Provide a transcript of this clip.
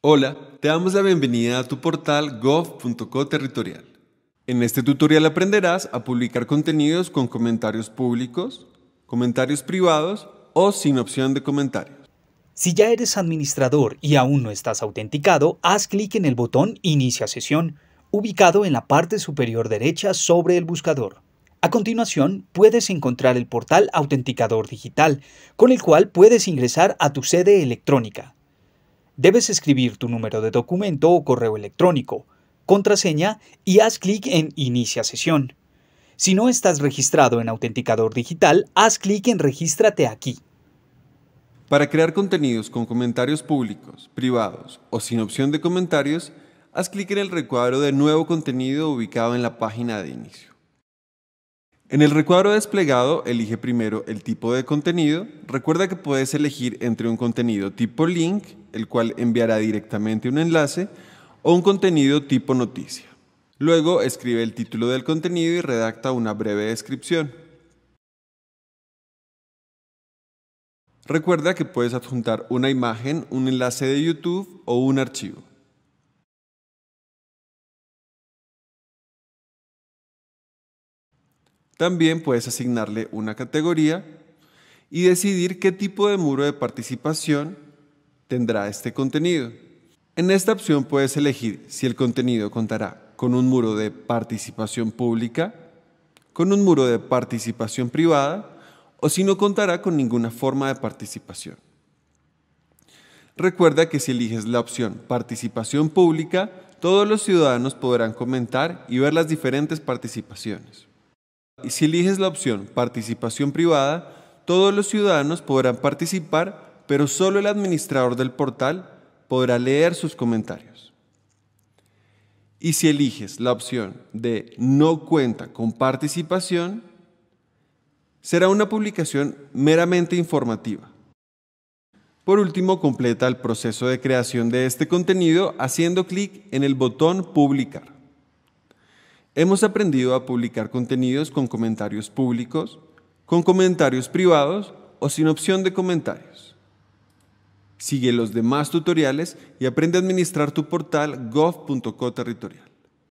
Hola, te damos la bienvenida a tu portal gov.co territorial. En este tutorial aprenderás a publicar contenidos con comentarios públicos, comentarios privados o sin opción de comentarios. Si ya eres administrador y aún no estás autenticado, haz clic en el botón Inicia sesión, ubicado en la parte superior derecha sobre el buscador. A continuación, puedes encontrar el portal Autenticador Digital, con el cual puedes ingresar a tu sede electrónica. Debes escribir tu número de documento o correo electrónico, contraseña y haz clic en Inicia sesión. Si no estás registrado en Autenticador Digital, haz clic en Regístrate aquí. Para crear contenidos con comentarios públicos, privados o sin opción de comentarios, haz clic en el recuadro de Nuevo contenido ubicado en la página de inicio. En el recuadro desplegado, elige primero el tipo de contenido. Recuerda que puedes elegir entre un contenido tipo link el cual enviará directamente un enlace o un contenido tipo noticia. Luego escribe el título del contenido y redacta una breve descripción. Recuerda que puedes adjuntar una imagen, un enlace de YouTube o un archivo. También puedes asignarle una categoría y decidir qué tipo de muro de participación tendrá este contenido. En esta opción puedes elegir si el contenido contará con un muro de participación pública, con un muro de participación privada o si no contará con ninguna forma de participación. Recuerda que si eliges la opción participación pública, todos los ciudadanos podrán comentar y ver las diferentes participaciones. Y si eliges la opción participación privada, todos los ciudadanos podrán participar pero solo el administrador del portal podrá leer sus comentarios. Y si eliges la opción de no cuenta con participación, será una publicación meramente informativa. Por último, completa el proceso de creación de este contenido haciendo clic en el botón Publicar. Hemos aprendido a publicar contenidos con comentarios públicos, con comentarios privados o sin opción de comentarios. Sigue los demás tutoriales y aprende a administrar tu portal gov.co territorial.